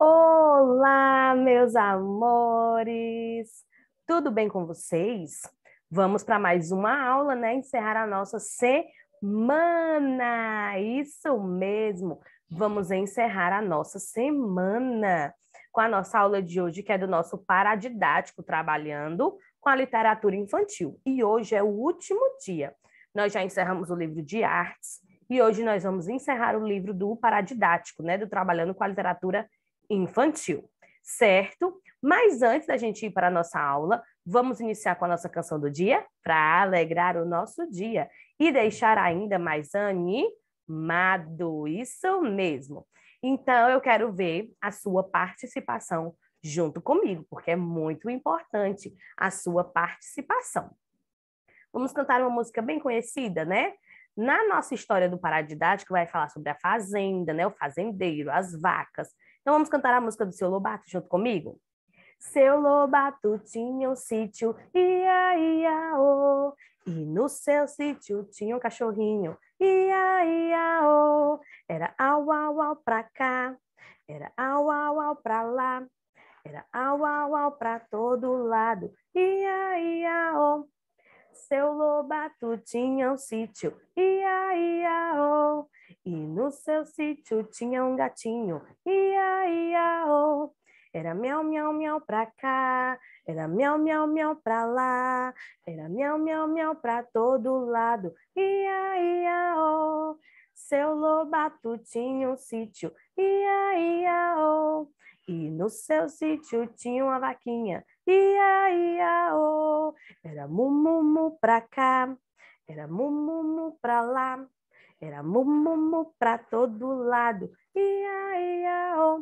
Olá, meus amores! Tudo bem com vocês? Vamos para mais uma aula, né? Encerrar a nossa semana! Isso mesmo! Vamos encerrar a nossa semana com a nossa aula de hoje, que é do nosso paradidático, trabalhando com a literatura infantil. E hoje é o último dia. Nós já encerramos o livro de artes e hoje nós vamos encerrar o livro do paradidático, né? Do Trabalhando com a Literatura Infantil infantil, certo? Mas antes da gente ir para a nossa aula, vamos iniciar com a nossa canção do dia para alegrar o nosso dia e deixar ainda mais animado. Isso mesmo. Então, eu quero ver a sua participação junto comigo, porque é muito importante a sua participação. Vamos cantar uma música bem conhecida, né? Na nossa história do Paradidático, vai falar sobre a fazenda, né? o fazendeiro, as vacas. Então vamos cantar a música do seu Lobato junto comigo? Seu Lobato tinha um sítio, ia, ia, o. Oh. E no seu sítio tinha um cachorrinho, ia, ia, o. Oh. Era au, au, au pra cá, era au, au, au pra lá, era au, au, au pra todo lado, ia, ia, o. Oh seu lobato tinha um sítio, ia, ia, oh. E no seu sítio tinha um gatinho, ia, ia, oh. Era miau, miau, miau pra cá, era miau, miau, miau pra lá, era miau, miau, miau pra todo lado, ia, ia, oh. Seu lobato tinha um sítio, ia, ia, oh. E no seu sítio tinha uma vaquinha, Ia, ia, oh. Era mu pra cá, era mu pra lá, era mu pra todo lado. Ia, ia, oh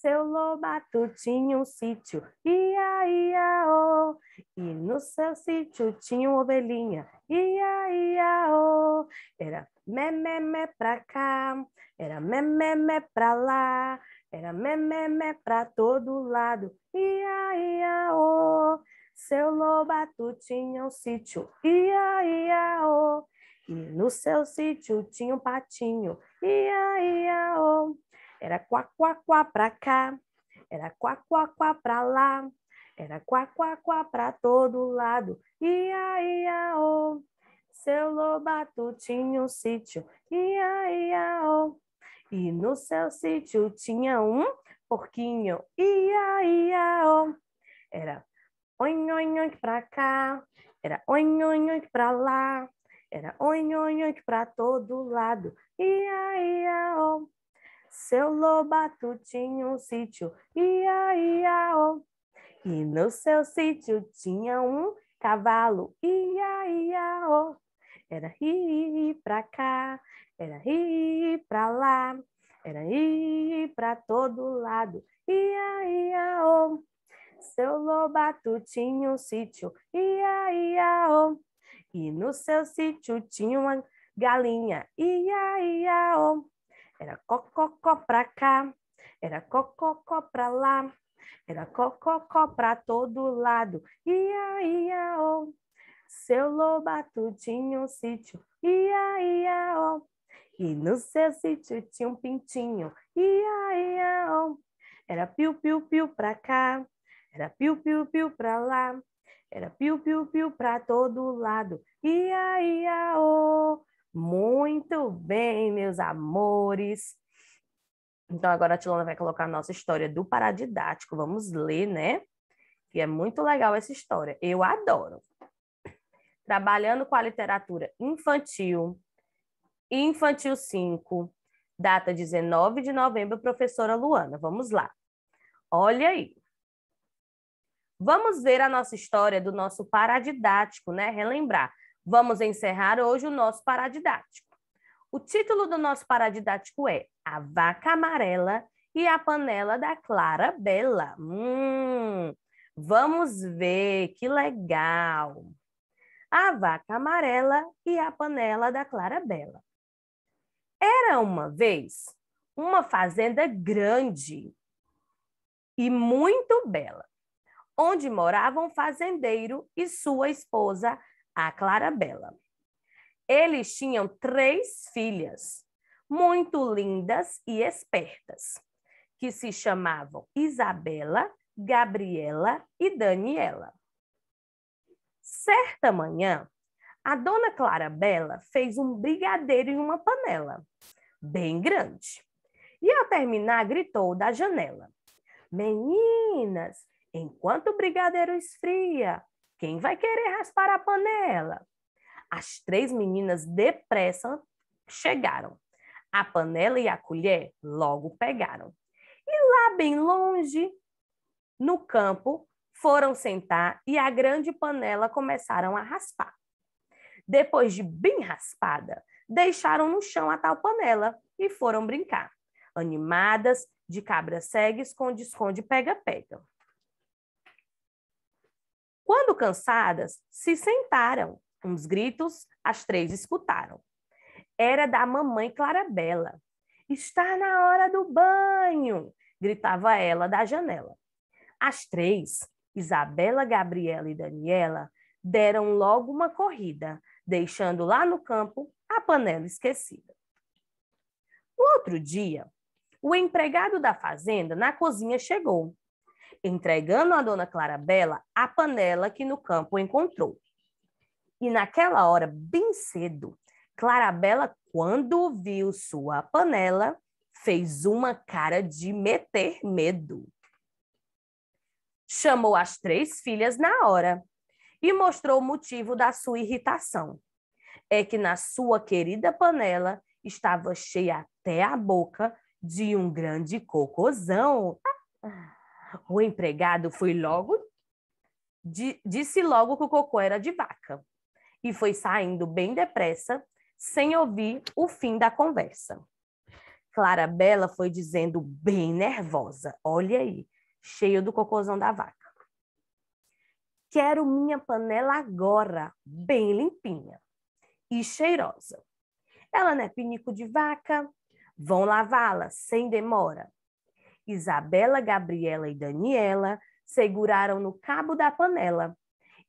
seu lobato tinha um sítio, ia, ia, oh. E no seu sítio tinha uma ovelhinha, ia, ia, oh. Era mememé me, me pra cá, era mememé me, me pra lá, era mememé me, pra todo lado, ia, ia, oh. Seu lobato tinha um sítio, ia, ia, oh. E no seu sítio tinha um patinho, ia, ia, oh. Era quá, quá, quá pra cá, era quá, quá, quá pra lá, era quá, quá, quá pra todo lado. Ia, ia, oh, seu lobato tinha um sítio, ia, ia, oh. E no seu sítio tinha um porquinho, ia, ia, oh. Era oin, oin, oin cá, era oin, oin, oin lá, era oin, oin, oin todo lado, ia, ia, oh. Seu lobato tinha um sítio, ia, ia, oh. E no seu sítio tinha um cavalo, ia, ia, oh. Era ir pra cá, era ir pra lá, era ir pra todo lado, ia, ia, oh. Seu lobato tinha um sítio, ia, ia, oh. E no seu sítio tinha uma galinha, ia, ia, oh. Era cococó pra cá, era cococó pra lá, era cococó pra todo lado. Ia, ia, oh. Seu lobato tinha um sítio, ia, ia, oh. E no seu sítio tinha um pintinho, ia, ia, oh. Era piu, piu, piu pra cá, era piu, piu, piu pra lá, era piu, piu, piu pra todo lado. Ia, ia, oh. Muito bem, meus amores. Então, agora a Tilona vai colocar a nossa história do paradidático. Vamos ler, né? Que é muito legal essa história. Eu adoro. Trabalhando com a literatura infantil, infantil 5, data 19 de novembro, professora Luana. Vamos lá. Olha aí. Vamos ver a nossa história do nosso paradidático, né? Relembrar. Vamos encerrar hoje o nosso paradidático. O título do nosso paradidático é A Vaca Amarela e a Panela da Clara Bela. Hum, vamos ver, que legal! A Vaca Amarela e a Panela da Clara Bela. Era uma vez uma fazenda grande e muito bela, onde morava um fazendeiro e sua esposa a Clarabela. Eles tinham três filhas, muito lindas e espertas, que se chamavam Isabela, Gabriela e Daniela. Certa manhã, a dona Clarabela fez um brigadeiro em uma panela, bem grande, e ao terminar gritou da janela: Meninas, enquanto o brigadeiro esfria, quem vai querer raspar a panela? As três meninas depressa chegaram. A panela e a colher logo pegaram. E lá bem longe, no campo, foram sentar e a grande panela começaram a raspar. Depois de bem raspada, deixaram no chão a tal panela e foram brincar, animadas de cabra segue, esconde, esconde, pega, pega. Quando cansadas, se sentaram. Uns gritos as três escutaram. Era da mamãe Clarabela. Está na hora do banho! gritava ela da janela. As três, Isabela, Gabriela e Daniela, deram logo uma corrida, deixando lá no campo a panela esquecida. No outro dia, o empregado da fazenda na cozinha chegou entregando a dona Clarabela a panela que no campo encontrou. E naquela hora, bem cedo, Clarabela, quando viu sua panela, fez uma cara de meter medo. Chamou as três filhas na hora e mostrou o motivo da sua irritação. É que na sua querida panela estava cheia até a boca de um grande cocôzão. Ah. O empregado foi logo de, disse logo que o cocô era de vaca e foi saindo bem depressa, sem ouvir o fim da conversa. Clara Bela foi dizendo bem nervosa: "Olha aí, cheio do cocôzão da vaca. Quero minha panela agora, bem limpinha e cheirosa. Ela não é pinico de vaca. Vão lavá-la sem demora. Isabela, Gabriela e Daniela seguraram no cabo da panela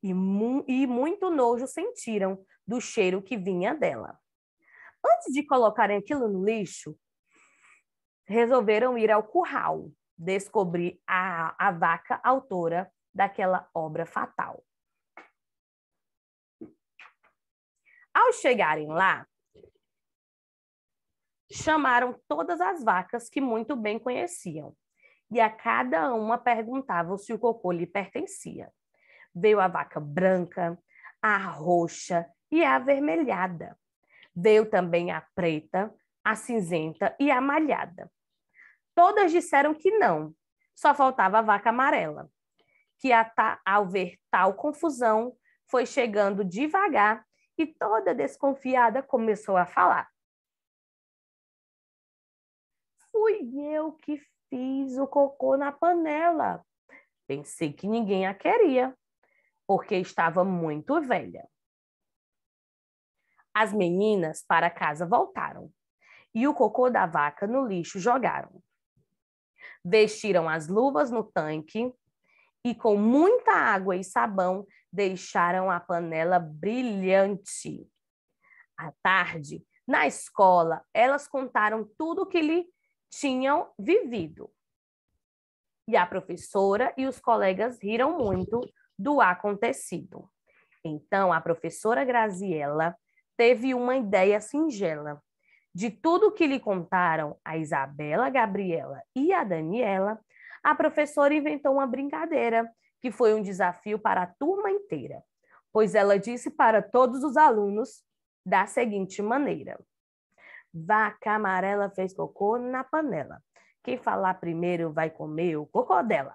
e, mu e muito nojo sentiram do cheiro que vinha dela. Antes de colocarem aquilo no lixo, resolveram ir ao curral descobrir a, a vaca autora daquela obra fatal. Ao chegarem lá, chamaram todas as vacas que muito bem conheciam, e a cada uma perguntavam se o cocô lhe pertencia. Veio a vaca branca, a roxa e a avermelhada. Veio também a preta, a cinzenta e a malhada. Todas disseram que não, só faltava a vaca amarela, que ao ver tal confusão foi chegando devagar e toda desconfiada começou a falar. fui eu que fiz o cocô na panela. Pensei que ninguém a queria, porque estava muito velha. As meninas para casa voltaram e o cocô da vaca no lixo jogaram. Vestiram as luvas no tanque e, com muita água e sabão, deixaram a panela brilhante. À tarde, na escola, elas contaram tudo o que lhe tinham vivido. E a professora e os colegas riram muito do acontecido. Então, a professora Graziella teve uma ideia singela. De tudo que lhe contaram a Isabela, a Gabriela e a Daniela, a professora inventou uma brincadeira, que foi um desafio para a turma inteira, pois ela disse para todos os alunos da seguinte maneira: Vaca amarela fez cocô na panela. Quem falar primeiro vai comer o cocô dela.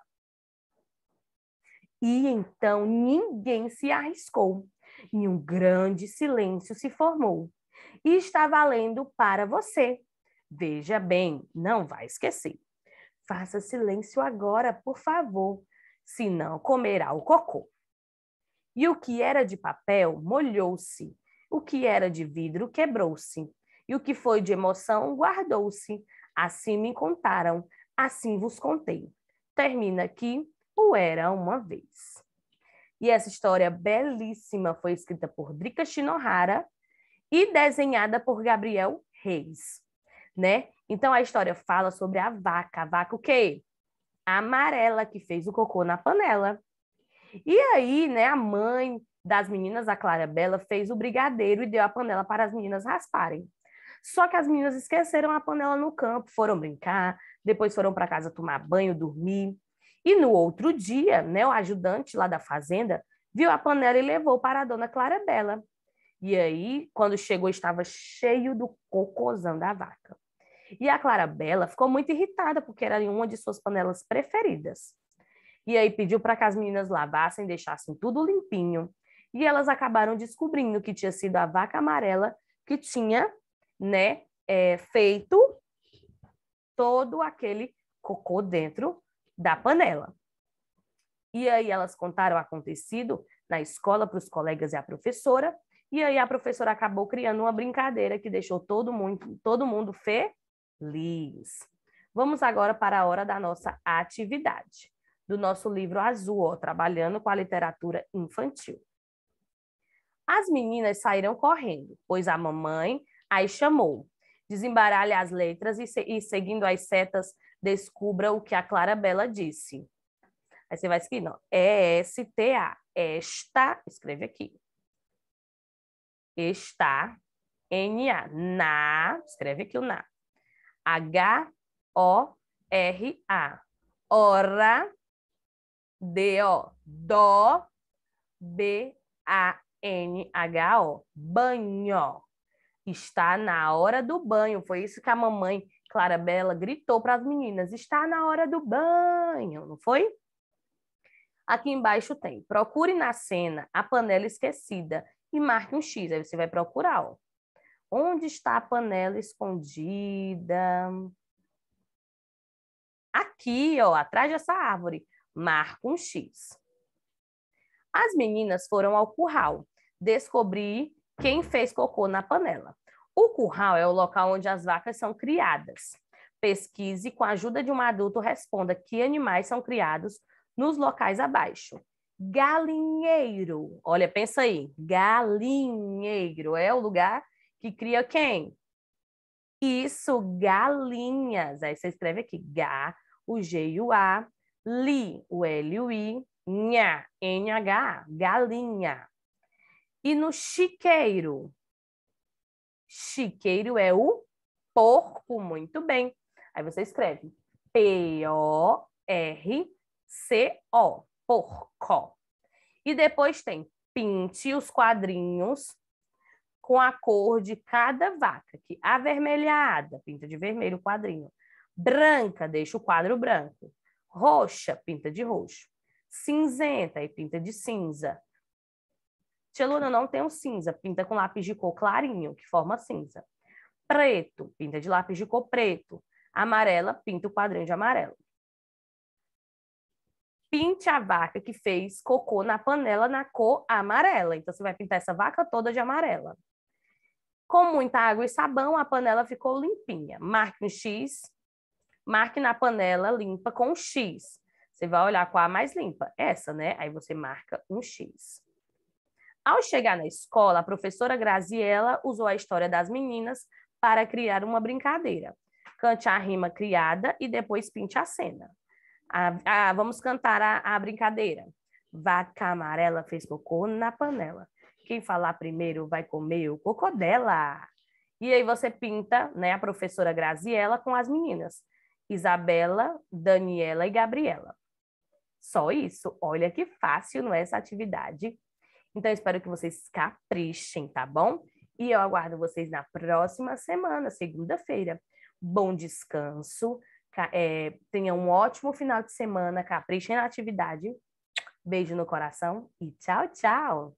E então ninguém se arriscou, e um grande silêncio se formou. E está valendo para você. Veja bem, não vai esquecer. Faça silêncio agora, por favor, senão comerá o cocô. E o que era de papel molhou-se, o que era de vidro quebrou-se, e o que foi de emoção guardou-se. Assim me contaram, assim vos contei. Termina aqui o Era Uma Vez. E essa história belíssima foi escrita por Drica Shinohara e desenhada por Gabriel Reis, né? Então a história fala sobre a vaca, a vaca o quê? A amarela que fez o cocô na panela. E aí, né, a mãe das meninas, a Clara Bela, fez o brigadeiro e deu a panela para as meninas rasparem. Só que as meninas esqueceram a panela no campo, foram brincar, depois foram para casa tomar banho, dormir. E no outro dia, né, o ajudante lá da fazenda viu a panela e levou para a dona Clarabela. E aí, quando chegou, estava cheio do cocôzão da vaca. E a Clarabela ficou muito irritada, porque era uma de suas panelas preferidas. E aí pediu para que as meninas lavassem, deixassem tudo limpinho. E elas acabaram descobrindo que tinha sido a vaca amarela que tinha né, é, feito todo aquele cocô dentro da panela. E aí elas contaram o acontecido na escola para os colegas e a professora, e aí a professora acabou criando uma brincadeira que deixou todo mundo, todo mundo feliz. Vamos agora para a hora da nossa atividade, do nosso livro azul, ó, trabalhando com a literatura infantil. As meninas saíram correndo, pois a mamãe Aí chamou. Desembaralhe as letras e, se, e seguindo as setas, descubra o que a Clara Bela disse. Aí você vai seguindo: não. E-S-T-A. Esta, escreve aqui. Está, N-A. Na, escreve aqui o na. H-O-R-A. Ora, D-O. Dó, B-A-N-H-O. Banho. Está na hora do banho. Foi isso que a mamãe Clara Bela gritou para as meninas: está na hora do banho, não foi? Aqui embaixo tem: procure na cena a panela esquecida e marque um X. Aí você vai procurar. Ó. Onde está a panela escondida? Aqui, ó, atrás dessa árvore. Marca um X. As meninas foram ao curral descobrir quem fez cocô na panela? O curral é o local onde as vacas são criadas. Pesquise com a ajuda de um adulto responda que animais são criados nos locais abaixo. Galinheiro. Olha, pensa aí. Galinheiro é o lugar que cria quem? Isso, galinhas. Aí você escreve aqui, G, o G e o A, li, o L e o I, nha, N-H-A, galinha. E no chiqueiro? Chiqueiro é o porco, muito bem. Aí você escreve P-O-R-C-O, porco. E depois tem pinte os quadrinhos com a cor de cada vaca, que avermelhada, pinta de vermelho o quadrinho. Branca, deixa o quadro branco. Roxa, pinta de roxo. Cinzenta, e pinta de cinza. Tcheluna não tem cinza, pinta com lápis de cor clarinho, que forma cinza. Preto, pinta de lápis de cor preto. Amarela, pinta o quadrinho de amarelo. Pinte a vaca que fez cocô na panela na cor amarela. Então, você vai pintar essa vaca toda de amarela. Com muita água e sabão, a panela ficou limpinha. Marque um X, marque na panela limpa com um X. Você vai olhar qual a mais limpa. Essa, né? Aí você marca um X. Ao chegar na escola, a professora Graziella usou a história das meninas para criar uma brincadeira. Cante a rima criada e depois pinte a cena. vamos cantar a, a brincadeira. Vaca amarela fez cocô na panela. Quem falar primeiro vai comer o cocô dela. E aí você pinta né, a professora Graziella com as meninas. Isabela, Daniela e Gabriela. Só isso? Olha que fácil, não é essa atividade? Então, eu espero que vocês caprichem, tá bom? E eu aguardo vocês na próxima semana, segunda-feira. Bom descanso, é, tenha um ótimo final de semana, caprichem na atividade. Beijo no coração e tchau, tchau!